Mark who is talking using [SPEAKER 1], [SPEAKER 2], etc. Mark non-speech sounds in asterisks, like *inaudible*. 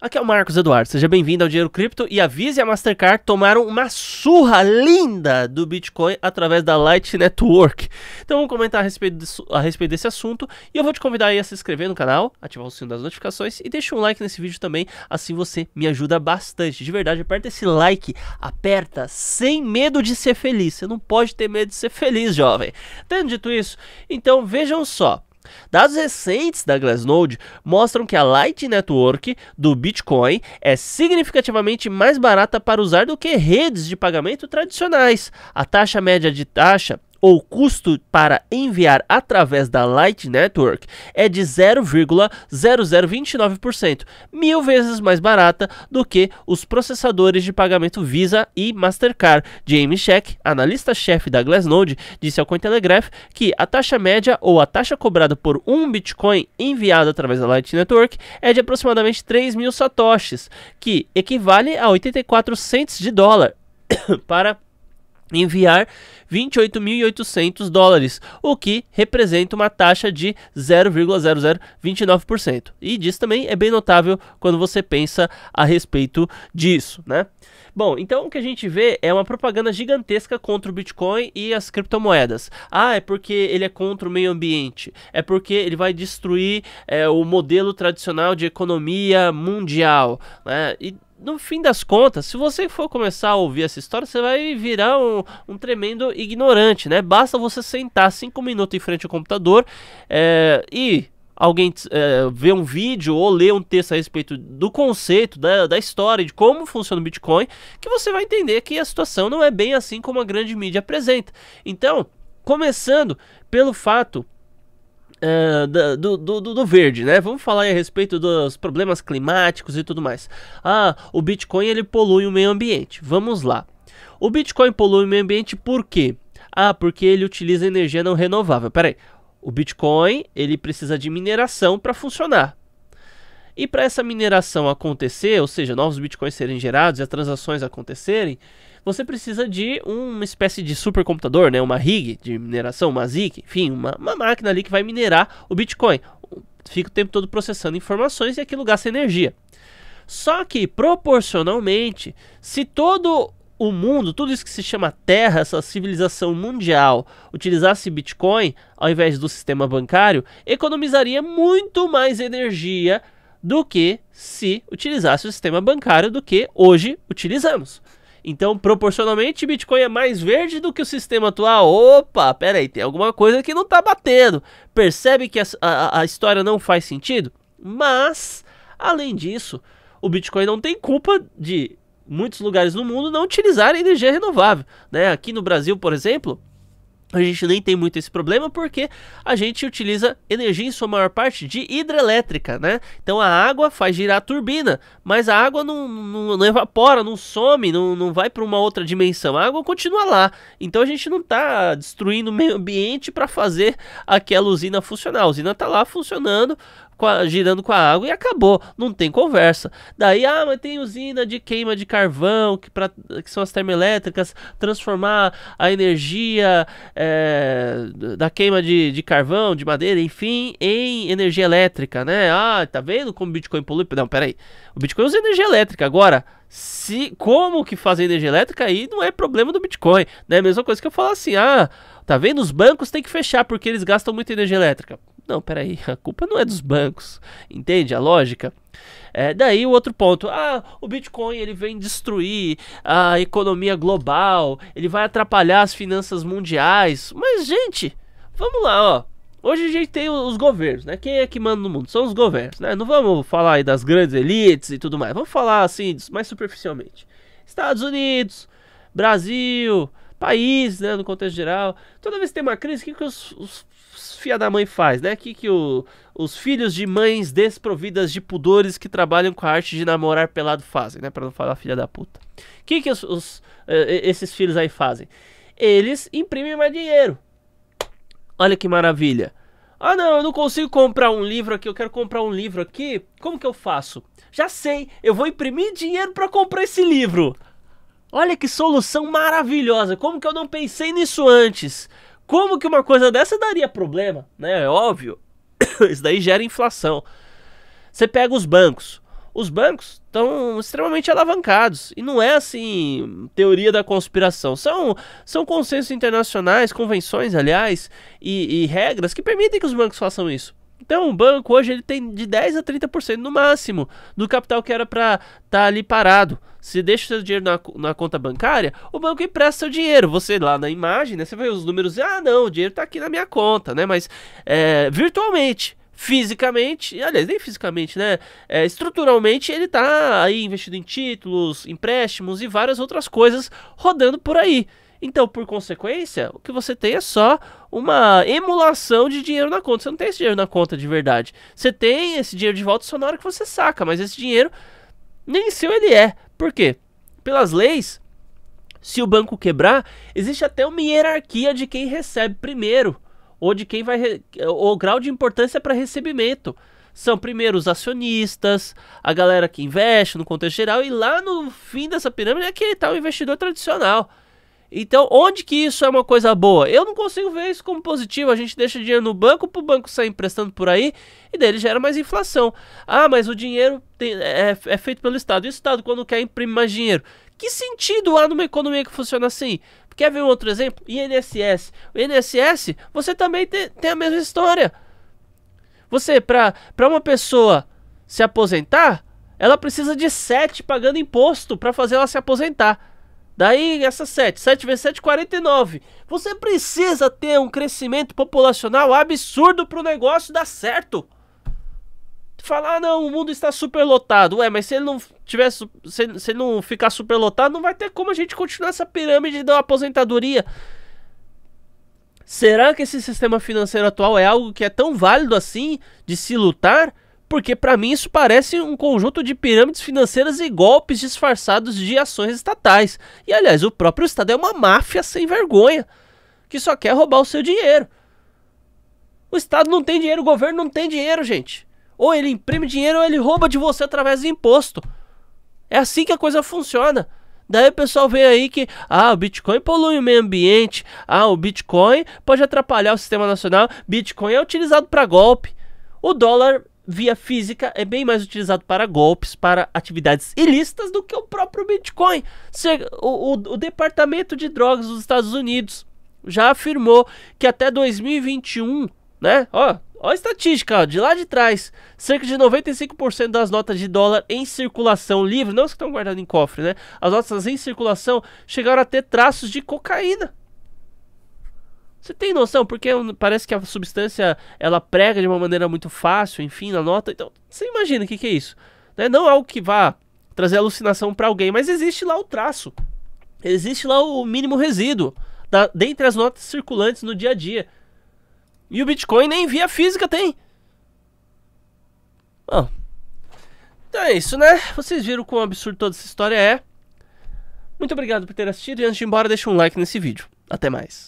[SPEAKER 1] Aqui é o Marcos Eduardo, seja bem-vindo ao Dinheiro Cripto e a Visa e a Mastercard tomaram uma surra linda do Bitcoin através da Light Network. Então vamos comentar a respeito, disso, a respeito desse assunto e eu vou te convidar aí a se inscrever no canal, ativar o sino das notificações e deixa um like nesse vídeo também, assim você me ajuda bastante. De verdade, aperta esse like, aperta sem medo de ser feliz, você não pode ter medo de ser feliz, jovem. Tendo dito isso, então vejam só. Dados recentes da Glassnode mostram que a Light Network do Bitcoin é significativamente mais barata para usar do que redes de pagamento tradicionais. A taxa média de taxa ou custo para enviar através da Light Network é de 0,0029%, mil vezes mais barata do que os processadores de pagamento Visa e Mastercard. James Sheck, analista-chefe da Glassnode, disse ao Cointelegraph que a taxa média ou a taxa cobrada por um Bitcoin enviado através da Light Network é de aproximadamente 3 mil satoshis, que equivale a 84 cents de dólar *coughs* para enviar 28.800 dólares, o que representa uma taxa de 0,0029%. E disso também é bem notável quando você pensa a respeito disso, né? Bom, então o que a gente vê é uma propaganda gigantesca contra o Bitcoin e as criptomoedas. Ah, é porque ele é contra o meio ambiente, é porque ele vai destruir é, o modelo tradicional de economia mundial, né? E no fim das contas, se você for começar a ouvir essa história, você vai virar um, um tremendo ignorante, né? Basta você sentar cinco minutos em frente ao computador é, e alguém é, ver um vídeo ou ler um texto a respeito do conceito, da, da história, de como funciona o Bitcoin, que você vai entender que a situação não é bem assim como a grande mídia apresenta. Então, começando pelo fato eh, do, do, do, verde, né? Vamos falar a respeito dos problemas climáticos e tudo mais. Ah, o Bitcoin ele polui o meio ambiente. Vamos lá. O Bitcoin polui o meio ambiente por quê? Ah, porque ele utiliza energia não renovável. Peraí, o Bitcoin ele precisa de mineração para funcionar. E para essa mineração acontecer, ou seja, novos bitcoins serem gerados e as transações acontecerem, você precisa de uma espécie de supercomputador, né? Uma rig de mineração, uma ZIC, enfim, uma, uma máquina ali que vai minerar o Bitcoin. Fica o tempo todo processando informações e aquilo gasta energia. Só que, proporcionalmente, se todo o mundo, tudo isso que se chama Terra, essa civilização mundial, utilizasse Bitcoin ao invés do sistema bancário, economizaria muito mais energia do que se utilizasse o sistema bancário do que hoje utilizamos. Então, proporcionalmente, Bitcoin é mais verde do que o sistema atual. Opa, pera aí, tem alguma coisa que não tá batendo. Percebe que a, a, a história não faz sentido? Mas, além disso, o Bitcoin não tem culpa de muitos lugares no mundo não utilizarem energia renovável. Né? Aqui no Brasil, por exemplo, a gente nem tem muito esse problema porque a gente utiliza energia em sua maior parte de hidrelétrica, né? Então a água faz girar a turbina, mas a água não, não, não evapora, não some, não, não vai para uma outra dimensão. A água continua lá. Então a gente não está destruindo o meio ambiente para fazer aquela usina funcionar. A usina está lá funcionando com a, girando com a água e acabou, não tem conversa. Daí, ah, mas tem usina de queima de carvão, que, pra, que são as termoelétricas, transformar a energia é, da queima de, de carvão, de madeira, enfim, em energia elétrica, né? Ah, tá vendo como o Bitcoin polui? Não, peraí, o Bitcoin usa energia elétrica agora. Se, como que faz energia elétrica aí não é problema do Bitcoin, né? Mesma coisa que eu falo assim, ah, tá vendo? Os bancos têm que fechar porque eles gastam muita energia elétrica. Não, peraí, *laughs* a culpa não é dos bancos. Entende a lógica? É, daí o outro ponto, ah, o Bitcoin ele vem destruir a economia global, ele vai atrapalhar as finanças mundiais. Mas gente, vamos lá, ó. Hoje a gente tem os governos, né? Quem é que manda no mundo? São os governos, né? Não vamos falar aí das grandes elites e tudo mais. Vamos falar assim, mais superficialmente. Estados Unidos, Brasil, país, né, no contexto geral. Toda vez que tem uma crise, o que, que os, os filha da mãe faz, né? O que, que o, os filhos de mães desprovidas de pudores que trabalham com a arte de namorar pelado fazem, né? Pra não falar filha da puta. O que, que os, os, eh, eh, esses filhos aí fazem? Eles imprimem mais dinheiro. Olha que maravilha. Ah, não, eu não consigo comprar um livro aqui, eu quero comprar um livro aqui. Como que eu faço? Já sei, eu vou imprimir dinheiro para comprar esse livro. Olha que solução maravilhosa. Como que eu não pensei nisso antes? Como que uma coisa dessa daria problema? Né? É óbvio. *coughs* Isso daí gera inflação. Você pega os bancos. Os bancos estão extremamente alavancados. E não é assim teoria da conspiração. São, são consensos internacionais, convenções, aliás, e, e regras que permitem que os bancos façam isso. Então, o banco hoje ele tem de 10 a 30% no máximo do capital que era para estar tá ali parado. Se deixa o seu dinheiro na, na, conta bancária, o banco empresta seu dinheiro. Você lá na imagem, né, você vê os números, ah, não, o dinheiro está aqui na minha conta, né? Mas é, virtualmente, fisicamente, aliás, nem fisicamente, né? É, estruturalmente, ele está aí investido em títulos, empréstimos e várias outras coisas rodando por aí. Então, por consequência, o que você tem é só uma emulação de dinheiro na conta. Você não tem esse dinheiro na conta de verdade. Você tem esse dinheiro de volta só na hora que você saca, mas esse dinheiro nem seu ele é. Por quê? Pelas leis, se o banco quebrar, existe até uma hierarquia de quem recebe primeiro, ou de quem vai. o grau de importância para recebimento são primeiro os acionistas, a galera que investe no contexto geral, e lá no fim dessa pirâmide é aquele tal tá investidor tradicional. Então, onde que isso é uma coisa boa? Eu não consigo ver isso como positivo. A gente deixa dinheiro no banco para o banco sair emprestando por aí e dele gera mais inflação. Ah, mas o dinheiro tem, é, é, é, feito pelo Estado. E o Estado, quando quer, imprime mais dinheiro. Que sentido há numa economia que funciona assim? Quer ver um outro exemplo? INSS. O INSS, você também te, tem a mesma história. Você, para uma pessoa se aposentar, ela precisa de 7 pagando imposto para fazer ela se aposentar. Daí essa 7, 7 vezes 7, 49. Você precisa ter um crescimento populacional absurdo para o negócio dar certo. Falar, ah, não, o mundo está superlotado. Ué, mas se ele não tiver, se, se ele não ficar superlotado, não vai ter como a gente continuar essa pirâmide da aposentadoria. Será que esse sistema financeiro atual é algo que é tão válido assim de se lutar? porque para mim isso parece um conjunto de pirâmides financeiras e golpes disfarçados de ações estatais. E aliás, o próprio Estado é uma máfia sem vergonha que só quer roubar o seu dinheiro. O Estado não tem dinheiro, o governo não tem dinheiro, gente. Ou ele imprime dinheiro ou ele rouba de você através de imposto. É assim que a coisa funciona. Daí o pessoal vê aí que ah, o Bitcoin polui o meio ambiente, ah, o Bitcoin pode atrapalhar o sistema nacional, Bitcoin é utilizado para golpe. O dólar via física é bem mais utilizado para golpes, para atividades ilícitas do que o próprio Bitcoin. O, o, o Departamento de Drogas dos Estados Unidos já afirmou que até 2021, né? Ó, ó a estatística, ó, de lá de trás, cerca de 95% das notas de dólar em circulação livre, não as que estão guardadas em cofre, né? As notas em circulação chegaram a ter traços de cocaína. Você tem noção? Porque parece que a substância ela prega de uma maneira muito fácil, enfim, na nota. Então, você imagina o que, que é isso? Né? Não é algo que vá trazer alucinação para alguém, mas existe lá o traço. Existe lá o mínimo resíduo da, dentre as notas circulantes no dia a dia. E o Bitcoin nem via física tem. Bom, então é isso, né? Vocês viram quão absurdo toda essa história é. Muito obrigado por ter assistido e antes de ir embora, deixa um like nesse vídeo. Até mais.